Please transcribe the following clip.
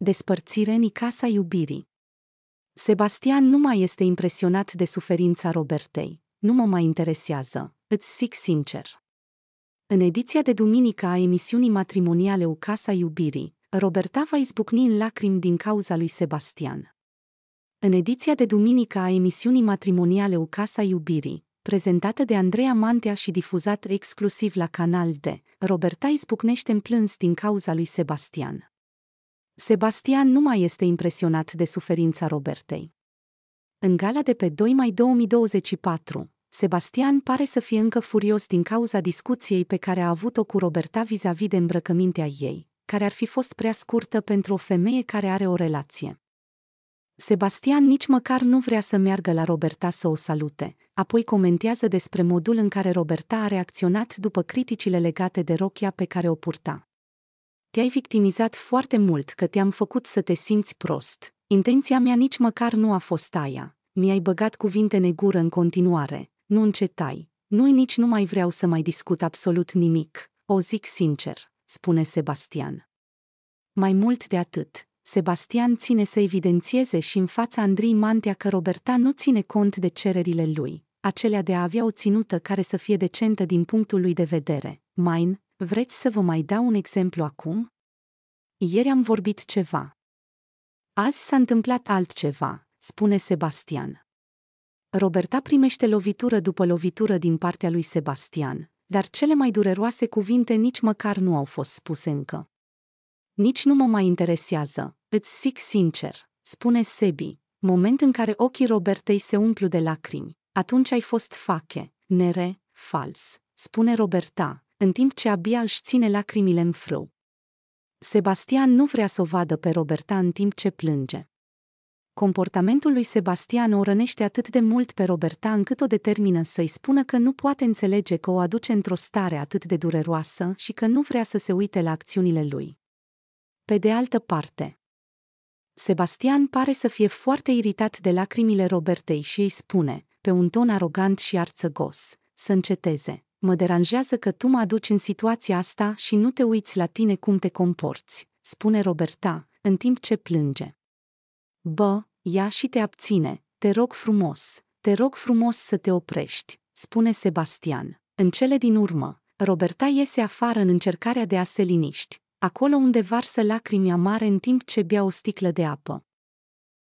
Despărțire în casa iubirii. Sebastian nu mai este impresionat de suferința Robertei. Nu mă mai interesează, îți zic sincer. În ediția de duminică a emisiunii matrimoniale u Casa Iubirii, Roberta va izbucni în lacrimi din cauza lui Sebastian. În ediția de duminică a emisiunii matrimoniale u Casa Iubirii, prezentată de Andreea Mantea și difuzată exclusiv la Canal D, Roberta izbucnește în plâns din cauza lui Sebastian. Sebastian nu mai este impresionat de suferința Robertei. În gala de pe 2 mai 2024, Sebastian pare să fie încă furios din cauza discuției pe care a avut-o cu Roberta vis-a-vis de îmbrăcămintea ei, care ar fi fost prea scurtă pentru o femeie care are o relație. Sebastian nici măcar nu vrea să meargă la Roberta să o salute, apoi comentează despre modul în care Roberta a reacționat după criticile legate de rochia pe care o purta te-ai victimizat foarte mult că te-am făcut să te simți prost. Intenția mea nici măcar nu a fost aia. Mi-ai băgat cuvinte negură în continuare. Nu încetai. Nu-i nici nu mai vreau să mai discut absolut nimic. O zic sincer, spune Sebastian. Mai mult de atât, Sebastian ține să evidențieze și în fața Andrei Mantea că Roberta nu ține cont de cererile lui, acelea de a avea o ținută care să fie decentă din punctul lui de vedere, main, Vreți să vă mai dau un exemplu acum? Ieri am vorbit ceva. Azi s-a întâmplat altceva, spune Sebastian. Roberta primește lovitură după lovitură din partea lui Sebastian, dar cele mai dureroase cuvinte nici măcar nu au fost spuse încă. Nici nu mă mai interesează, îți zic sincer, spune Sebi, moment în care ochii Robertei se umplu de lacrimi. Atunci ai fost fache, nere, fals, spune Roberta, în timp ce abia își ține lacrimile în frâu. Sebastian nu vrea să o vadă pe Roberta în timp ce plânge. Comportamentul lui Sebastian o rănește atât de mult pe Roberta încât o determină să-i spună că nu poate înțelege că o aduce într-o stare atât de dureroasă și că nu vrea să se uite la acțiunile lui. Pe de altă parte, Sebastian pare să fie foarte iritat de lacrimile Robertei și îi spune, pe un ton arogant și arțăgos, să înceteze Mă deranjează că tu mă aduci în situația asta și nu te uiți la tine cum te comporți, spune Roberta, în timp ce plânge. Bă, ia și te abține, te rog frumos, te rog frumos să te oprești, spune Sebastian. În cele din urmă, Roberta iese afară în încercarea de a se liniști, acolo unde varsă lacrimi amare în timp ce bea o sticlă de apă.